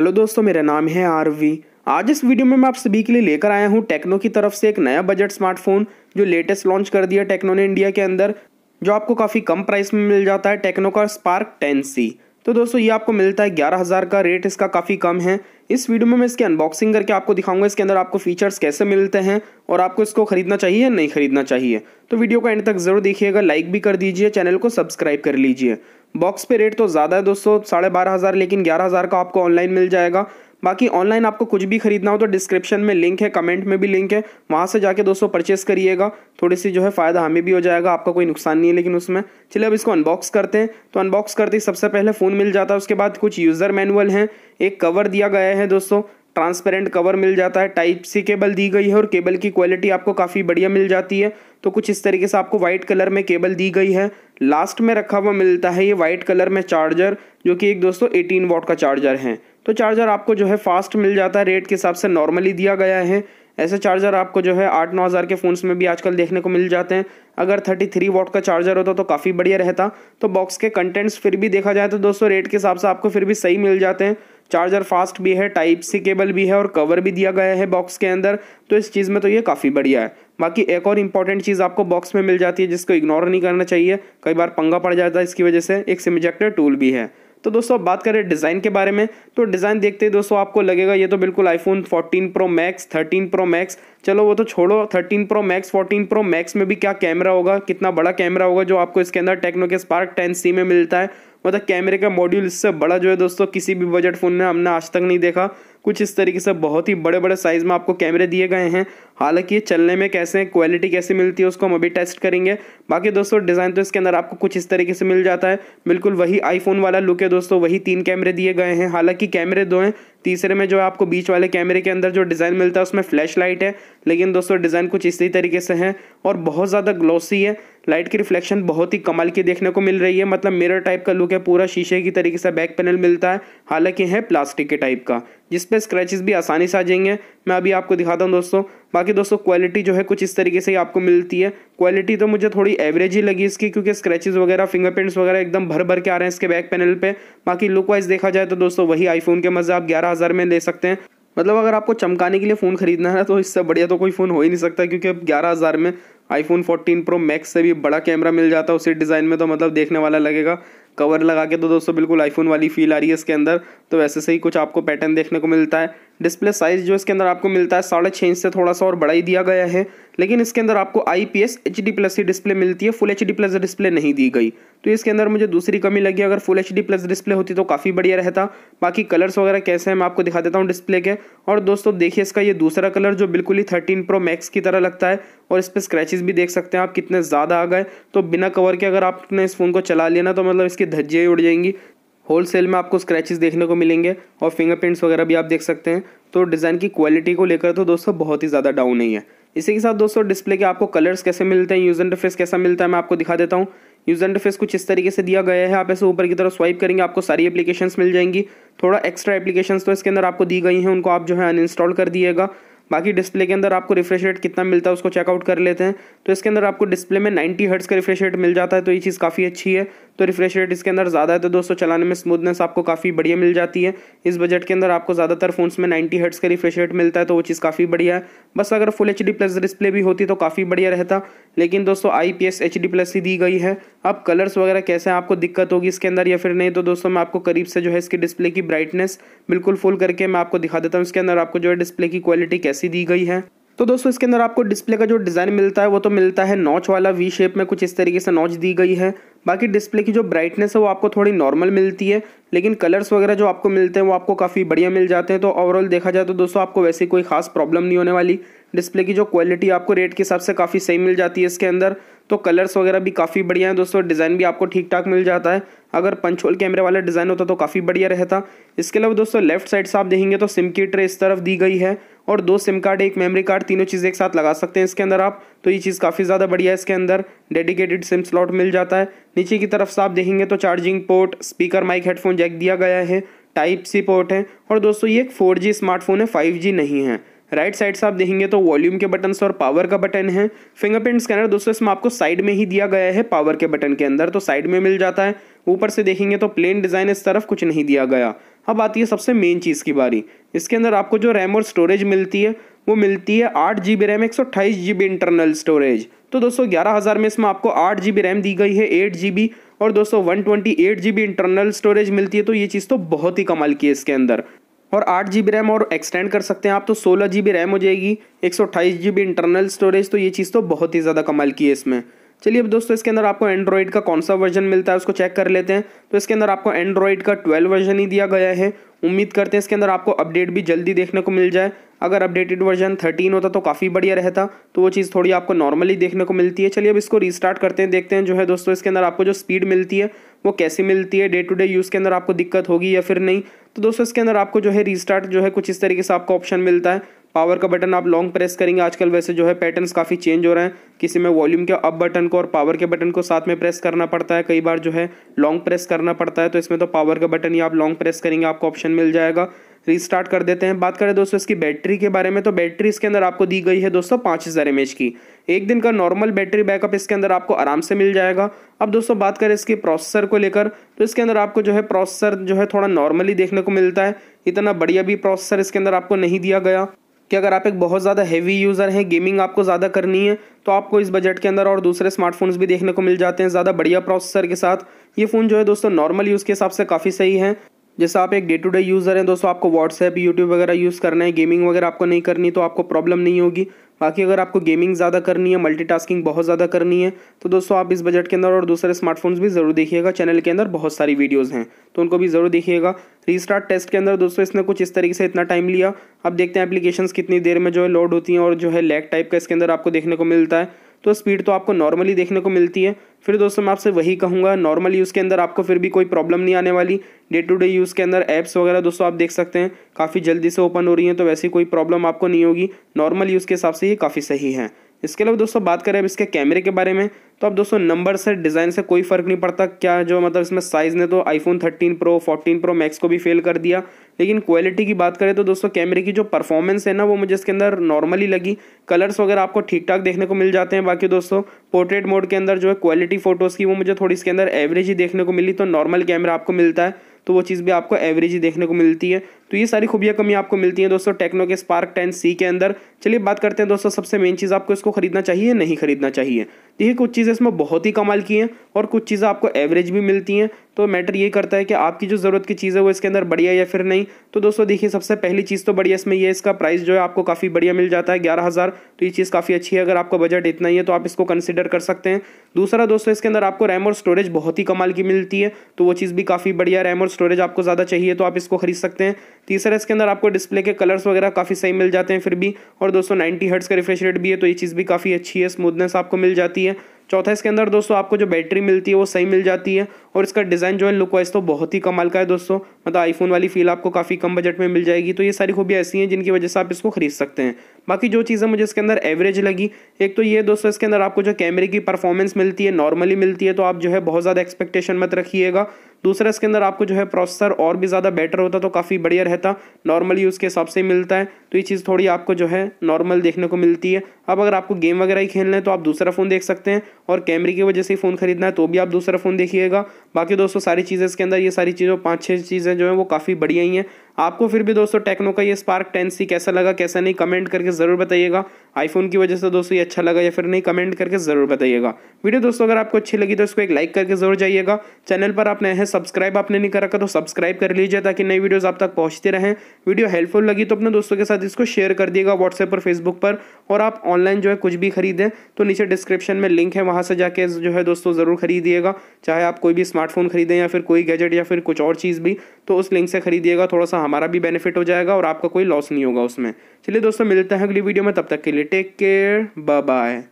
hello दोस्तों मेरा नाम है आरवी आज इस वीडियो में मैं आप सभी के लिए लेकर आया हूं टेक्नो की तरफ से एक नया बजट स्मार्टफोन जो लेटेस्ट लॉन्च कर दिया टेक्नो ने इंडिया के अंदर जो आपको काफ़ी कम प्राइस में मिल जाता है टेक्नो का स्पार्क टेन सी तो दोस्तों ये आपको मिलता है ग्यारह हज़ार का रेट इसका काफ़ी कम है इस वीडियो में मैं इसकी अनबॉक्सिंग करके आपको दिखाऊंगा इसके अंदर आपको फीचर्स कैसे मिलते हैं और आपको इसको खरीदना चाहिए या नहीं खरीदना चाहिए तो वीडियो को एंड तक जरूर देखिएगा लाइक भी कर दीजिए चैनल को सब्सक्राइब कर लीजिए बॉक्स पे रेट तो ज़्यादा है दोस्तों साढ़े बारह हज़ार लेकिन ग्यारह हज़ार का आपको ऑनलाइन मिल जाएगा बाकी ऑनलाइन आपको कुछ भी खरीदना हो तो डिस्क्रिप्शन में लिंक है कमेंट में भी लिंक है वहाँ से जाके दोस्तों परचेस करिएगा थोड़ी सी जो है फ़ायदा हमें भी हो जाएगा आपका कोई नुकसान नहीं है लेकिन उसमें चलिए अब इसको अनबॉक्स करते हैं तो अनबॉक्स करते ही सबसे पहले फ़ोन मिल जाता है उसके बाद कुछ यूज़र मैनुअल हैं एक कवर दिया गया है दोस्तों ट्रांसपेरेंट कवर मिल जाता है टाइप सी केबल दी गई है और केबल की क्वालिटी आपको काफ़ी बढ़िया मिल जाती है तो कुछ इस तरीके से आपको वाइट कलर में केबल दी गई है लास्ट में रखा हुआ मिलता है ये वाइट कलर में चार्जर जो कि एक दोस्तों 18 वॉट का चार्जर है तो चार्जर आपको जो है फास्ट मिल जाता है रेट के हिसाब से नॉर्मली दिया गया है ऐसे चार्जर आपको जो है आठ नौ हज़ार के फ़ोन्स में भी आजकल देखने को मिल जाते हैं अगर थर्टी थ्री वॉट का चार्जर होता तो काफ़ी बढ़िया रहता तो बॉक्स के कंटेंट्स फिर भी देखा जाए तो दोस्तों रेट के हिसाब से आपको फिर भी सही मिल जाते हैं चार्जर फास्ट भी है टाइप सी केबल भी है और कवर भी दिया गया है बॉक्स के अंदर तो इस चीज़ में तो ये काफ़ी बढ़िया है बाकी एक और इंपॉर्टेंट चीज़ आपको बॉक्स में मिल जाती है जिसको इग्नोर नहीं करना चाहिए कई बार पंगा पड़ जाता है इसकी वजह से एक सिमजेक्टर टूल भी है तो दोस्तों अब बात करें डिज़ाइन के बारे में तो डिज़ाइन देखते ही दोस्तों आपको लगेगा ये तो बिल्कुल iPhone 14 pro max 13 pro max चलो वो तो छोड़ो 13 प्रो मैक्स 14 प्रो मैक्स में भी क्या कैमरा होगा कितना बड़ा कैमरा होगा जो आपको इसके अंदर टेक्नो के स्पार्क टेन सी में मिलता है मतलब कैमरे का मॉड्यूल इससे बड़ा जो है दोस्तों किसी भी बजट फ़ोन में हमने आज तक नहीं देखा कुछ इस तरीके से बहुत ही बड़े बड़े साइज़ में आपको कैमरे दिए गए हैं हालांकि ये चलने में कैसे हैं क्वालिटी कैसे मिलती है उसको हम अभी टेस्ट करेंगे बाकी दोस्तों डिज़ाइन तो इसके अंदर आपको कुछ इस तरीके से मिल जाता है बिल्कुल वही आईफोन वाला लुक है दोस्तों वही तीन कैमरे दिए गए हैं हालांकि कैमरे दो हैं तीसरे में जो है आपको बीच वाले कैमरे के अंदर जो डिज़ाइन मिलता है उसमें फ्लैश लाइट है लेकिन दोस्तों डिज़ाइन कुछ इसी तरीके से है और बहुत ज़्यादा ग्लोसी है लाइट की रिफ्लेक्शन बहुत ही कमाल की देखने को मिल रही है मतलब मिरर टाइप का लुक है पूरा शीशे की तरीके से बैक पैनल मिलता है हालांकि है प्लास्टिक के टाइप का जिस इसमें स्क्रैचेस भी आसानी से आ जाएंगे मैं अभी आपको दिखाता हूँ दोस्तों बाकी दोस्तों क्वालिटी जो है कुछ इस तरीके से ही आपको मिलती है क्वालिटी तो मुझे थोड़ी एवरेज ही लगी इसकी क्योंकि स्क्रैचेस वगैरह फिंगरप्रिंट्स वगैरह एकदम भर भर के आ रहे हैं इसके बैक पैनल पे बाकी लुक वाइज देखा जाए तो दोस्तों वही आईफोन के मज़े आप ग्यारह हज़ार में ले सकते हैं मतलब अगर आपको चमकाने के लिए फ़ोन खरीदना है तो इससे बढ़िया तो कोई फ़ोन हो ही नहीं सकता क्योंकि अब ग्यारह हज़ार में आईफोन 14 प्रो मैक्स से भी बड़ा कैमरा मिल जाता है उसी डिज़ाइन में तो मतलब देखने वाला लगेगा कवर लगा के तो दोस्तों बिल्कुल आईफोन वाली फील आ रही है इसके अंदर तो वैसे से ही कुछ आपको पैटर्न देखने को मिलता है डिस्प्ले साइज़ जो इसके अंदर आपको मिलता है साढ़े छः इंच से थोड़ा सा और बढ़ाई ही दिया गया है लेकिन इसके अंदर आपको I P S H D plus की डिस्प्ले मिलती है full H D plus display नहीं दी गई तो इसके अंदर मुझे दूसरी कमी लगी अगर full H D plus display होती तो काफ़ी बढ़िया रहता बाकी कलर्स वगैरह कैसे हैं मैं आपको दिखा देता हूँ डिस्प्ले के और दोस्तों देखिए इसका ये दूसरा कलर जो बिल्कुल ही थर्टीन प्रो मैक्स की तरह लगता है और इस पर स्क्रैचेज भी देख सकते हैं आप कितने ज़्यादा आ गए तो बिना कवर के अगर आपने इस फ़ोन को चला लिया ना तो मतलब इसकी धज्जियाँ उड़ जाएंगी होल सेल में आपको स्क्रैचेस देखने को मिलेंगे और फिंगरप्रिंट्स वगैरह भी आप देख सकते हैं तो डिज़ाइन की क्वालिटी को लेकर तो दोस्तों बहुत ही ज़्यादा डाउन नहीं है इसी के साथ दोस्तों डिस्प्ले के आपको कलर्स कैसे मिलते हैं यूज़ इंटरफेस कैसा मिलता है मैं आपको दिखा देता हूँ यूज़ इंटरफेस कुछ इस तरीके से दिया गया है आप ऐसे ऊपर की तरफ स्वाइप करेंगे आपको सारी एप्लीकेशंस मिल जाएंगी थोड़ा एक्स्ट्रा एप्लीकेशंस तो इसके अंदर आपको दी गई हैं उनको आप जो है अनइंस्टॉल कर दिएगा बाकी डिस्प्ले के अंदर आपको रिफ्रेश रेट कितना मिलता है उसको चेकआउट कर लेते हैं तो इसके अंदर आपको डिस्प्ले में नाइन्टी हर्ट्स का रिफ्रेश रेट मिल जाता है तो ये चीज़ काफ़ी अच्छी है तो रिफ्रेश रेट इसके अंदर ज़्यादा है तो दोस्तों चलाने में स्मूथनेस आपको काफ़ी बढ़िया मिल जाती है इस बजट के अंदर आपको ज़्यादातर फ़ोन्स में 90 हर्ट्स का रिफ्रेश रेट मिलता है तो वो चीज़ काफ़ी बढ़िया है बस अगर फुल एच प्लस डिस्प्ले भी होती तो काफ़ी बढ़िया रहता लेकिन दोस्तों आई पी प्लस ही दी गई है अब कलर्स वगैरह कैसे आपको दिक्कत होगी इसके अंदर या फिर नहीं तो दोस्तों मैं आपको करीब से जो है इसकी डिस्प्ले की ब्राइटनेस बिल्कुल फुल करके मैं आपको दिखा देता हूँ इसके अंदर आपको जो है डिस्प्ले की क्वालिटी कैसी दी गई है तो दोस्तों इसके अंदर आपको डिस्प्ले का जो डिज़ाइन मिलता है वो तो मिलता है नॉच वाला वी शेप में कुछ इस तरीके से नॉच दी गई है बाकी डिस्प्ले की जो ब्राइटनेस है वो आपको थोड़ी नॉर्मल मिलती है लेकिन कलर्स वगैरह जो आपको मिलते हैं वो आपको काफ़ी बढ़िया मिल जाते हैं तो ओवरऑल देखा जाए तो दोस्तों आपको वैसे कोई खास प्रॉब्लम नहीं होने वाली डिस्प्ले की जो क्वालिटी आपको रेट के हिसाब से काफ़ी सही मिल जाती है इसके अंदर तो कलर्स वगैरह भी काफ़ी बढ़िया हैं दोस्तों डिज़ाइन भी आपको ठीक ठाक मिल जाता है अगर पंचोल कैमरे वाला डिज़ाइन होता तो काफ़ी बढ़िया रहता इसके अलावा दोस्तों लेफ्ट साइड से आप देखेंगे तो सिम की ट्रे इस तरफ दी गई है और दो सिम कार्ड एक मेमोरी कार्ड तीनों चीज़ें एक साथ लगा सकते हैं इसके अंदर आप तो ये चीज़ काफ़ी ज़्यादा बढ़िया है इसके अंदर डेडिकेटेड सिम स्लॉट मिल जाता है नीचे की तरफ से आप देखेंगे तो charging port speaker mic headphone jack दिया गया है टाइप सी पोर्ट है और दोस्तों ये एक फोर स्मार्टफोन है फाइव नहीं है राइट साइड से आप देखेंगे तो वॉल्यूम के बटन और पावर का बटन है फिंगरप्रिंट स्कैनर दोस्तों इसमें आपको साइड में ही दिया गया है पावर के बटन के अंदर तो साइड में मिल जाता है ऊपर से देखेंगे तो प्लेन डिज़ाइन इस तरफ कुछ नहीं दिया गया अब आती है सबसे मेन चीज़ की बारी इसके अंदर आपको जो रैम और स्टोरेज मिलती है वो मिलती है आठ जी बी रैम एक सौ अट्ठाईस जी बी इंटरनल स्टोरेज तो दोस्तों ग्यारह हज़ार में इसमें आपको आठ जी बी रैम दी गई है एट जी बी और दोस्तों one twenty eight G B internal storage मिलती है तो ये चीज़ तो बहुत ही कमाल की है इसके अंदर और आठ जी बी रैम और एक्सटेंड कर सकते हैं आप तो सोलह जी बी रैम हो जाएगी एक सौ अट्ठाईस जी बी इंटरनल स्टोरेज तो ये चीज़ तो बहुत ही ज़्यादा कमाल की है इसमें चलिए अब दोस्तों इसके अंदर आपको एंड्रॉइड का कौन सा वर्जन मिलता है उसको चेक कर लेते हैं तो इसके अंदर आपको एंड्रॉइड का ट्वेल्व वर्जन ही दिया गया है उम्मीद करते हैं इसके अंदर आपको अपडेट भी जल्दी देखने को मिल जाए अगर अपडेटेड वर्जन 13 होता तो काफ़ी बढ़िया रहता तो वो चीज़ थोड़ी आपको नॉर्मली देखने को मिलती है चलिए अब इसको रीस्टार्ट करते हैं देखते हैं जो है दोस्तों इसके अंदर आपको जो स्पीड मिलती है वो कैसी मिलती है डे टू डे यूज़ के अंदर आपको दिक्कत होगी या फिर नहीं तो दोस्तों इसके अंदर आपको जो है रीस्टार्ट जो है कुछ इस तरीके से आपको ऑप्शन मिलता है पावर का बटन आप लॉन्ग प्रेस करेंगे आजकल वैसे जो है पैटर्न्स काफ़ी चेंज हो रहे हैं किसी में वॉल्यूम के अप बटन को और पावर के बटन को साथ में प्रेस करना पड़ता है कई बार जो है लॉन्ग प्रेस करना पड़ता है तो इसमें तो पावर का बटन ही आप लॉन्ग प्रेस करेंगे आपको ऑप्शन मिल जाएगा रीस्टार्ट कर देते हैं बात करें दोस्तों इसकी बैटरी के बारे में तो बैटरी इसके अंदर आपको दी गई है दोस्तों पाँच हज़ार एम की एक दिन का नॉर्मल बैटरी बैकअप इसके अंदर आपको आराम से मिल जाएगा अब दोस्तों बात करें इसके प्रोसेसर को लेकर तो इसके अंदर आपको जो है प्रोसेसर जो है थोड़ा नॉर्मली देखने को मिलता है इतना बढ़िया भी प्रोसेसर इसके अंदर आपको नहीं दिया गया कि अगर आप एक बहुत ज़्यादा हैवी यूज़र हैं गेमिंग आपको ज़्यादा करनी है तो आपको इस बजट के अंदर और दूसरे स्मार्टफोन्स भी देखने को मिल जाते हैं ज़्यादा बढ़िया प्रोसेसर के साथ ये फ़ोन जो है दोस्तों नॉर्मल यूज़ के हिसाब से काफ़ी सही है जैसे आप एक डे टू डे यूज़र हैं दोस्तों आपको व्हाट्सएप यूट्यूब वगैरह यूज़ करना है गेमिंग वगैरह आपको नहीं करनी तो आपको प्रॉब्लम नहीं होगी बाकी अगर आपको गेमिंग ज़्यादा करनी है मल्टीटास्किंग बहुत ज़्यादा करनी है तो दोस्तों आप इस बजट के अंदर और दूसरे स्मार्टफोन्स भी ज़रूर देखिएगा चैनल के अंदर बहुत सारी वीडियोज़ हैं तो उनको भी ज़रूर देखिएगा रीस्टार्ट टेस्ट के अंदर दोस्तों इसने कुछ इस तरीके से इतना टाइम लिया अब देखते हैं एप्लीकेशन कितनी देर में जो है लोड होती हैं और जो है लैग टाइप का इसके अंदर आपको देखने को मिलता है तो स्पीड तो आपको नॉर्मली देखने को मिलती है फिर दोस्तों मैं आपसे वही कहूँगा नॉर्मल यूज़ के अंदर आपको फिर भी कोई प्रॉब्लम नहीं आने वाली डे टू डे यूज़ के अंदर ऐप्स वगैरह दोस्तों आप देख सकते हैं काफ़ी जल्दी से ओपन हो रही हैं तो वैसी कोई प्रॉब्लम आपको नहीं होगी नॉर्मल यूज़ के हिसाब से ये काफ़ी सही है इसके अलावा दोस्तों बात करें अब इसके कैमरे के बारे में तो अब दोस्तों नंबर से डिज़ाइन से कोई फ़र्क नहीं पड़ता क्या जो मतलब इसमें साइज़ ने तो आईफोन 13 प्रो 14 प्रो मैक्स को भी फेल कर दिया लेकिन क्वालिटी की बात करें तो दोस्तों कैमरे की जो परफॉर्मेंस है ना वो मुझे इसके अंदर नॉर्मली लगी कलर्स वगैरह आपको ठीक ठाक देखने को मिल जाते हैं बाकी दोस्तों पोर्ट्रेट मोड के अंदर जो है क्वालिटी फ़ोटोज़ की वो मुझे थोड़ी इसके अंदर एवरेज ही देखने को मिली तो नॉर्मल कैमरा आपको मिलता है तो वो चीज़ भी आपको एवरेज ही देखने को मिलती है तो ये सारी खूबियाँ कमी आपको मिलती हैं दोस्तों टेक्नो के स्पार्क टेन सी के अंदर चलिए बात करते हैं दोस्तों सबसे मेन चीज़ आपको इसको खरीदना चाहिए नहीं खरीदना चाहिए देखिए कुछ चीज़ें इसमें बहुत ही कमाल की हैं और कुछ चीज़ें आपको एवरेज भी मिलती हैं तो मैटर ये करता है कि आपकी जो ज़रूरत की चीज़ है वो इसके अंदर बढ़िया या फिर नहीं तो दोस्तों देखिए सबसे पहली चीज़ तो बढ़िया इसमें ये इसका प्राइस जो है आपको काफ़ी बढ़िया मिल जाता है ग्यारह हज़ार तो ये चीज़ काफ़ी अच्छी है अगर आपका बजट इतना ही है तो आप इसको कंसिडर कर सकते हैं दूसरा दोस्तों इसके अंदर आपको रैम और स्टोरेज बहुत ही कमाल की मिलती है तो वो चीज़ भी काफ़ी बढ़िया रैम और स्टोरेज आपको ज़्यादा चाहिए तो आप इसको खरीद सकते हैं तीसरा इसके अंदर आपको डिस्प्ले के कलर्स वगैरह काफ़ी सही मिल जाते हैं फिर भी और दोस्तों नाइन्टी हर्ट्स का रिफ्रेश रेट भी है तो ये चीज़ भी काफ़ी अच्छी है स्मूथनेस आपको मिल जाती है चौथा इसके अंदर दोस्तों आपको जो बैटरी मिलती है वो सही मिल जाती है और इसका डिज़ाइन जो है लुक वाइज तो बहुत ही कमाल का है दोस्तों मतलब आईफोन वाली फील आपको काफ़ी कम बजट में मिल जाएगी तो ये सारी खूबियाँ ऐसी हैं जिनकी वजह से आप इसको खरीद सकते हैं बाकी जो चीज़ें मुझे इसके अंदर एवरेज लगी एक तो ये दोस्तों इसके अंदर आपको जो कैमरे की परफॉर्मेंस मिलती है नॉर्मली मिलती है तो आप जो है बहुत ज़्यादा एक्सपेक्टेशन मत रखिएगा दूसरा इसके अंदर आपको जो है प्रोसेसर और भी ज़्यादा बेटर होता तो काफ़ी बढ़िया रहता नॉर्मली उसके हिसाब से मिलता है तो ये चीज़ थोड़ी आपको जो है नॉर्मल देखने को मिलती है अब अगर आपको गेम वगैरह ही खेलना है तो आप दूसरा फ़ोन देख सकते हैं और कैमरे की वजह से फ़ोन खरीदना है तो भी आप दूसरा फ़ोन देखिएगा बाकी दोस्तों सारी चीज़ें इसके अंदर ये सारी चीज़ों पाँच छः चीज़ें जो हैं वो काफ़ी बढ़िया ही हैं आपको फिर भी दोस्तों टेक्नो का ये स्पार्क टेन सी कैसा लगा कैसा नहीं कमेंट करके ज़रूर बताइएगा आईफोन की वजह से दोस्तों ये अच्छा लगा या फिर नहीं कमेंट करके ज़रूर बताइएगा वीडियो दोस्तों अगर आपको अच्छी लगी तो इसको एक लाइक करके ज़रूर जाइएगा चैनल पर आप नए हैं सब्सक्राइब आपने नहीं कर रखा तो सब्सक्राइब कर लीजिए ताकि नई वीडियोज़ आप तक पहुंचते रहें वीडियो हेल्पफुल लगी तो अपने दोस्तों के साथ इसको शेयर कर दिएगा व्हाट्सएप पर फेसबुक पर और आप ऑनलाइन जो है कुछ भी खरीदें तो नीचे डिस्क्रिप्शन में लिंक है वहाँ से जाके जो है दोस्तों ज़रूर खरीदिएगा चाहे आप कोई भी स्मार्टफोन खरीदें या फिर कोई गैजेट या फिर कुछ और चीज़ भी तो उस लिंक से खरीदिएगा थोड़ा सा हमारा भी बेनिफिट हो जाएगा और आपका कोई लॉस नहीं होगा उसमें चलिए दोस्तों मिलते हैं अगली वीडियो में तब तक के लिए टेक केयर बाय बाय